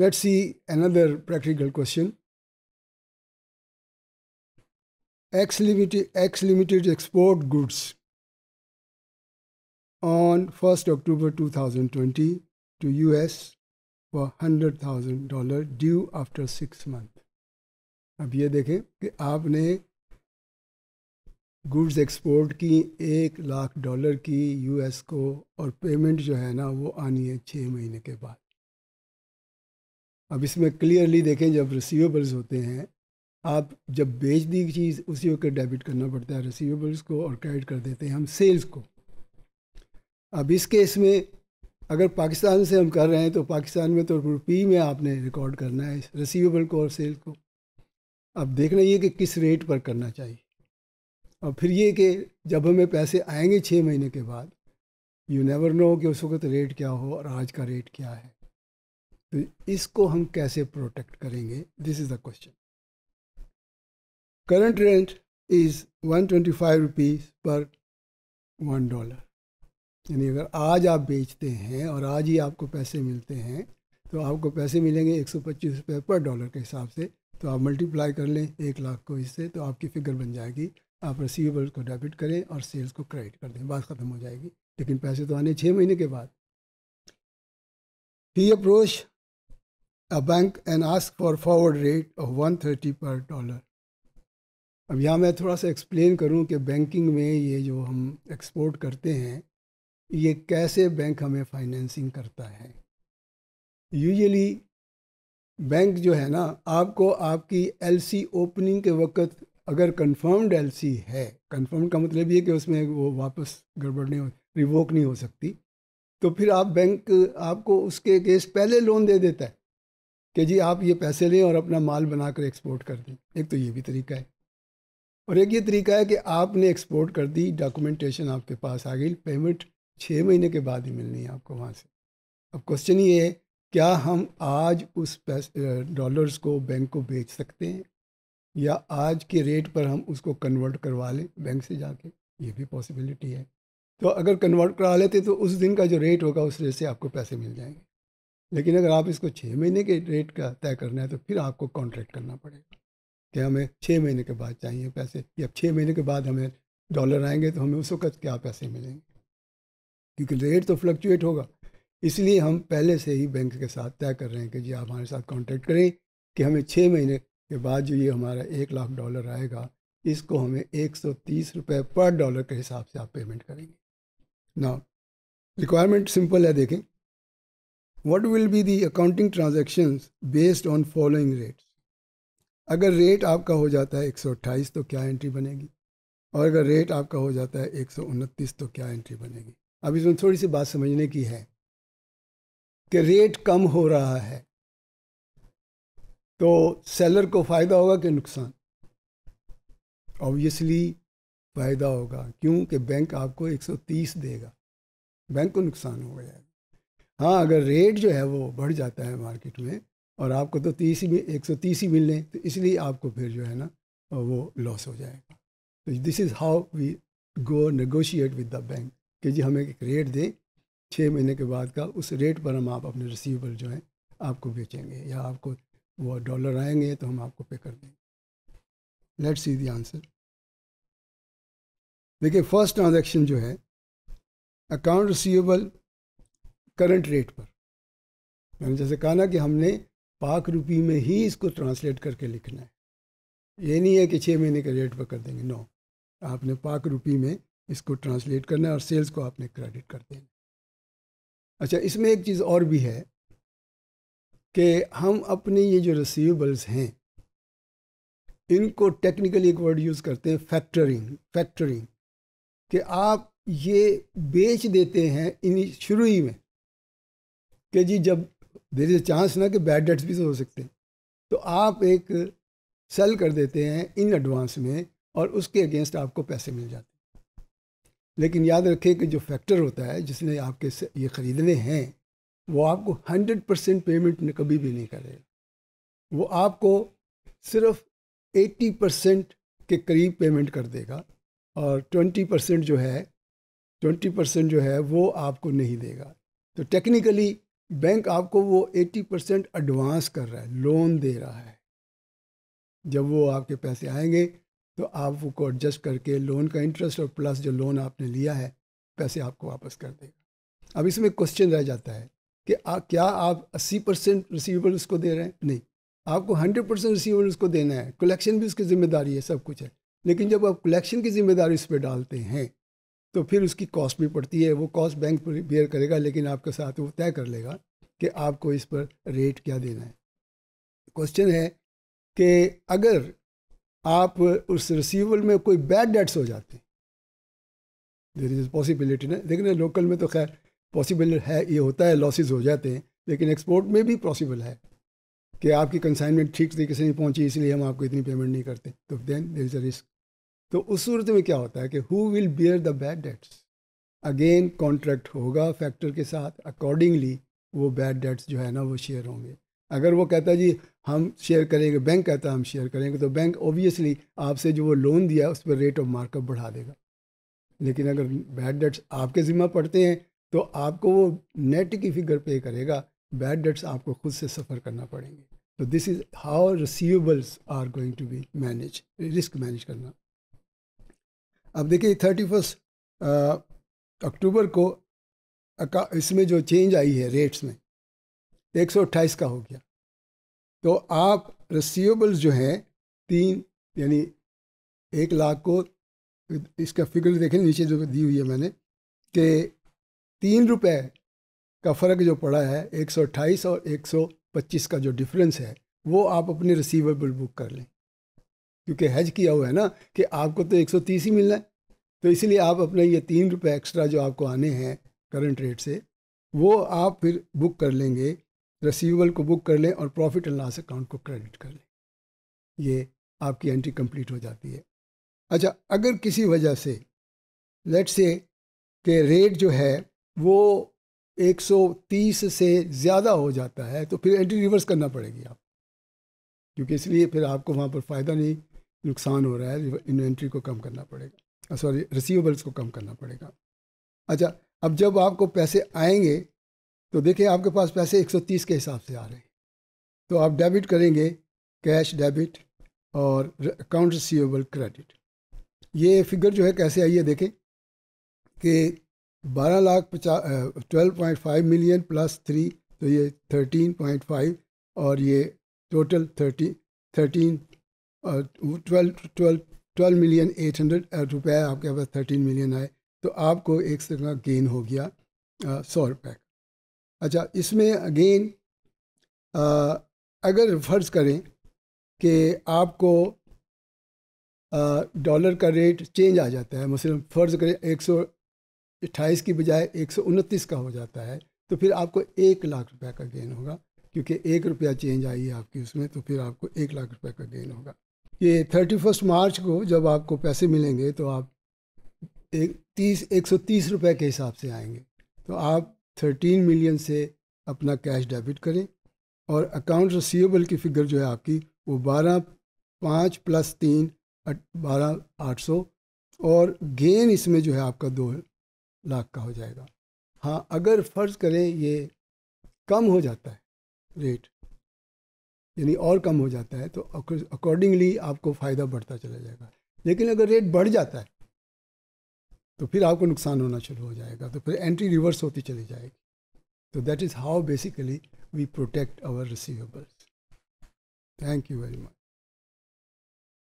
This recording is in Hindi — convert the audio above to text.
Let's see another practical question. X Limited, X Limited export goods on 1st October 2020 to US for $100,000 due after six month. अब ये देखें कि आपने गुड्स एक्सपोर्ट की एक लाख डॉलर की यूएस को और पेमेंट जो है ना वो आनी है छः महीने के बाद अब इसमें क्लियरली देखें जब रिसीवेबल्स होते हैं आप जब बेच दी चीज़ उसी वक्त डेबिट करना पड़ता है रिसीवेबल्स को और क्रेडिट कर देते हैं हम सेल्स को अब इस केस में अगर पाकिस्तान से हम कर रहे हैं तो पाकिस्तान में तो रुपी में आपने रिकॉर्ड करना है रिसीवेबल को और सेल्स को अब देखना ये कि किस रेट पर करना चाहिए और फिर ये कि जब हमें पैसे आएंगे छः महीने के बाद यू नेवर नो कि उस वक्त रेट क्या हो और आज का रेट क्या है तो इसको हम कैसे प्रोटेक्ट करेंगे this is the question current rent is one twenty five rupees per one dollar यानी अगर आज आप बेचते हैं और आज ही आपको पैसे मिलते हैं तो आपको पैसे मिलेंगे एक सौ पच्चीस रुपये पर डॉलर के हिसाब से तो आप मल्टीप्लाई कर लें एक लाख को इससे तो आपकी फिगर बन जाएगी आप रिसीवेबल को डेबिट करें और सेल्स को क्रेडिट कर दें बात ख़त्म हो जाएगी लेकिन पैसे तो आने छः महीने के बाद ही approach a bank and ask for forward rate of 130 per dollar. अब यहाँ मैं थोड़ा सा एक्सप्लेन करूँ कि बैंकिंग में ये जो हम एक्सपोर्ट करते हैं ये कैसे बैंक हमें फाइनेंसिंग करता है यूजली बैंक जो है ना आपको आपकी एलसी ओपनिंग के वक्त अगर कंफर्म्ड एलसी है कंफर्म का मतलब ये कि उसमें वो वापस गड़बड़ नहीं रिवोक नहीं हो सकती तो फिर आप बैंक आपको उसके केस पहले लोन दे देता है कि जी आप ये पैसे लें और अपना माल बनाकर एक्सपोर्ट कर दें एक तो ये भी तरीका है और एक ये तरीका है कि आपने एक्सपोर्ट कर दी डॉक्यूमेंटेशन आपके पास आ गई पेमेंट छः महीने के बाद ही मिलनी है आपको वहाँ से अब क्वेश्चन ये है क्या हम आज उस पैसे डॉलर्स को बैंक को बेच सकते हैं या आज के रेट पर हम उसको कन्वर्ट करवा लें बैंक से जाके ये भी पॉसिबिलिटी है तो अगर कन्वर्ट करा लेते तो उस दिन का जो रेट होगा उस रेट से आपको पैसे मिल जाएंगे लेकिन अगर आप इसको छः महीने के रेट का तय करना है तो फिर आपको कॉन्ट्रैक्ट करना पड़ेगा कि हमें छः महीने के बाद चाहिए पैसे या छः महीने के बाद हमें डॉलर आएंगे तो हमें उस वक्त क्या पैसे मिलेंगे क्योंकि रेट तो फ्लक्चुएट होगा इसलिए हम पहले से ही बैंक के साथ तय कर रहे हैं कि जी आप हमारे साथ कॉन्ट्रैक्ट करें कि हमें छः महीने के बाद जो ये हमारा एक लाख डॉलर आएगा इसको हमें एक सौ तीस रुपये पर डॉलर के हिसाब से आप पेमेंट करेंगे ना रिक्वायरमेंट सिंपल है देखें What will be the accounting transactions based on following rates? अगर रेट आपका हो जाता है 128 तो क्या एंट्री बनेगी और अगर रेट आपका हो जाता है एक तो क्या एंट्री तो बनेगी अब इसमें थोड़ी सी बात समझने की है कि रेट कम हो रहा है तो सेलर को फ़ायदा होगा कि नुकसान ऑब्वियसली फ़ायदा होगा क्योंकि बैंक आपको 130 देगा बैंक को नुकसान हो जाएगा हाँ अगर रेट जो है वो बढ़ जाता है मार्केट में और आपको तो तीस ही एक सौ तीस ही मिलने तो इसलिए आपको फिर जो है ना वो लॉस हो जाएगा तो this is how we go negotiate with the bank कि जी हमें एक रेट दें छः महीने के बाद का उस रेट पर हम आप अपने रिसीवेबल जो हैं आपको बेचेंगे या आपको वो डॉलर आएंगे तो हम आपको पे कर देंगे लेट्स सी दंसर आंसर देखिए फर्स्ट ट्रांजेक्शन जो है अकाउंट रिसीवेबल करंट रेट पर मैंने जैसे कहा ना कि हमने पाक रुपी में ही इसको ट्रांसलेट करके लिखना है ये नहीं है कि छः महीने के रेट पर कर देंगे नो आपने पाक रुपी में इसको ट्रांसलेट करना है और सेल्स को आपने क्रेडिट कर देना अच्छा इसमें एक चीज़ और भी है कि हम अपने ये जो रिसीवेबल्स हैं इनको टेक्निकली एक वर्ड यूज़ करते हैं फैक्टरिंग फैक्टरिंग कि आप ये बेच देते हैं इन शुरू ही में कि जी जब देर इज चांस ना कि बैड डेट्स भी तो हो सकते हैं तो आप एक सेल कर देते हैं इन एडवांस में और उसके अगेंस्ट आपको पैसे मिल जाते हैं लेकिन याद रखें कि जो फैक्टर होता है जिसने आपके ये ख़रीदने हैं वो आपको हंड्रेड परसेंट पेमेंट कभी भी नहीं करेगा वो आपको सिर्फ एट्टी परसेंट के करीब पेमेंट कर देगा और ट्वेंटी परसेंट जो है ट्वेंटी परसेंट जो है वो आपको नहीं देगा तो टेक्निकली बैंक आपको वो एट्टी परसेंट एडवांस कर रहा है लोन दे रहा है जब वो आपके पैसे आएंगे तो आप उसको एडजस्ट करके लोन का इंटरेस्ट और प्लस जो लोन आपने लिया है पैसे आपको वापस कर देगा अब इसमें क्वेश्चन रह जाता है कि आ, क्या आप 80 परसेंट रिसीवेबल उसको दे रहे हैं नहीं आपको 100 परसेंट रिसीवेबल उसको देना है कलेक्शन भी उसकी ज़िम्मेदारी है सब कुछ है लेकिन जब आप कलेक्शन की ज़िम्मेदारी उस पर डालते हैं तो फिर उसकी कॉस्ट भी पड़ती है वो कॉस्ट बैंक बेयर करेगा लेकिन आपके साथ वो तय कर लेगा कि आपको इस पर रेट क्या देना है क्वेश्चन है कि अगर आप उस रिसीवल में कोई बैड डेट्स हो जाते हैं देर इज़ पॉसिबिलिटी ना देखना लोकल में तो खैर पॉसिबल है ये होता है लॉसेज हो जाते हैं लेकिन एक्सपोर्ट में भी पॉसिबल है कि आपकी कंसाइनमेंट ठीक तरीके से नहीं पहुंची इसलिए हम आपको इतनी पेमेंट नहीं करते तो then there is a risk तो उस सूरत में क्या होता है कि who will bear the bad debts again contract होगा फैक्टर के साथ अकॉर्डिंगली वो बैड डेट्स जो है ना वो शेयर होंगे अगर वो कहता है जी हम शेयर करेंगे बैंक कहता है हम शेयर करेंगे तो बैंक ऑब्वियसली आपसे जो वो लोन दिया उस पर रेट ऑफ मार्कअप बढ़ा देगा लेकिन अगर बैड डेट्स आपके ज़िम्मा पड़ते हैं तो आपको वो नेट की फिगर पे करेगा बैड डेट्स आपको खुद से सफ़र करना पड़ेंगे तो this is how receivables are going to be manage risk manage करना अब देखिए थर्टी फर्स्ट अक्टूबर को इसमें जो चेंज आई है रेट्स में एक सौ अट्ठाईस का हो गया तो आप रिसीवेबल्स जो हैं तीन यानी एक लाख को इसका फिगर देखें नीचे जो दी हुई है मैंने कि तीन रुपये का फ़र्क जो पड़ा है एक सौ अट्ठाईस और एक सौ पच्चीस का जो डिफरेंस है वो आप अपने रिसीवेबल बुक कर लें क्योंकि हज किया हुआ है ना कि आपको तो 130 ही मिलना है तो इसीलिए आप अपने ये तीन रुपये एक्स्ट्रा जो आपको आने हैं करंट रेट से वो आप फिर बुक कर लेंगे रिसीवेबल को बुक कर लें और प्रॉफिट एंड लॉस अकाउंट को क्रेडिट कर लें ये आपकी एंट्री कंप्लीट हो जाती है अच्छा अगर किसी वजह से लेट से के रेट जो है वो 130 से ज़्यादा हो जाता है तो फिर एंट्री रिवर्स करना पड़ेगी आप क्योंकि इसलिए फिर आपको वहाँ पर फ़ायदा नहीं नुकसान हो रहा है इन्वेंट्री को कम करना पड़ेगा सॉरी रिसीवेबल्स को कम करना पड़ेगा अच्छा अब जब आपको पैसे आएंगे तो देखिए आपके पास पैसे 130 के हिसाब से आ रहे हैं तो आप डेबिट करेंगे कैश डेबिट और अकाउंट रिसीवेबल क्रेडिट ये फिगर जो है कैसे आई है देखें कि बारह लाख पचास twelve point five million plus three तो ये थर्टीन पॉइंट फाइव और ये total thirty thirteen twelve twelve twelve million eight hundred रुपये आपके पास थर्टीन मिलियन आए तो आपको एक से का गेन हो गया सौ रुपये का अच्छा इसमें अगेन अगर फर्ज करें कि आपको डॉलर का रेट चेंज आ जाता है मसलन फर्ज करें एक सौ अट्ठाईस की बजाय एक सौ उनतीस का हो जाता है तो फिर आपको एक लाख रुपए का गेन होगा क्योंकि एक रुपया चेंज आई है आपकी उसमें तो फिर आपको एक लाख रुपए का गेन होगा ये थर्टी फर्स्ट मार्च को जब आपको पैसे मिलेंगे तो आप एक तीस एक सौ तीस रुपये के हिसाब से आएंगे तो आप थर्टीन मिलियन से अपना कैश डेबिट करें और अकाउंट रिसीवेबल की फिगर जो है आपकी वो बारह पाँच प्लस तीन बारह आठ सौ और गेन इसमें जो है आपका दो लाख का हो जाएगा हाँ अगर फ़र्ज़ करें ये कम हो जाता है रेट यानी और कम हो जाता है तो अकॉर्डिंगली आपको फ़ायदा बढ़ता चला जाएगा लेकिन अगर रेट बढ़ जाता है तो फिर आपको नुकसान होना शुरू हो जाएगा तो फिर एंट्री रिवर्स होती चली जाएगी तो that is how basically we protect our receivables thank you very much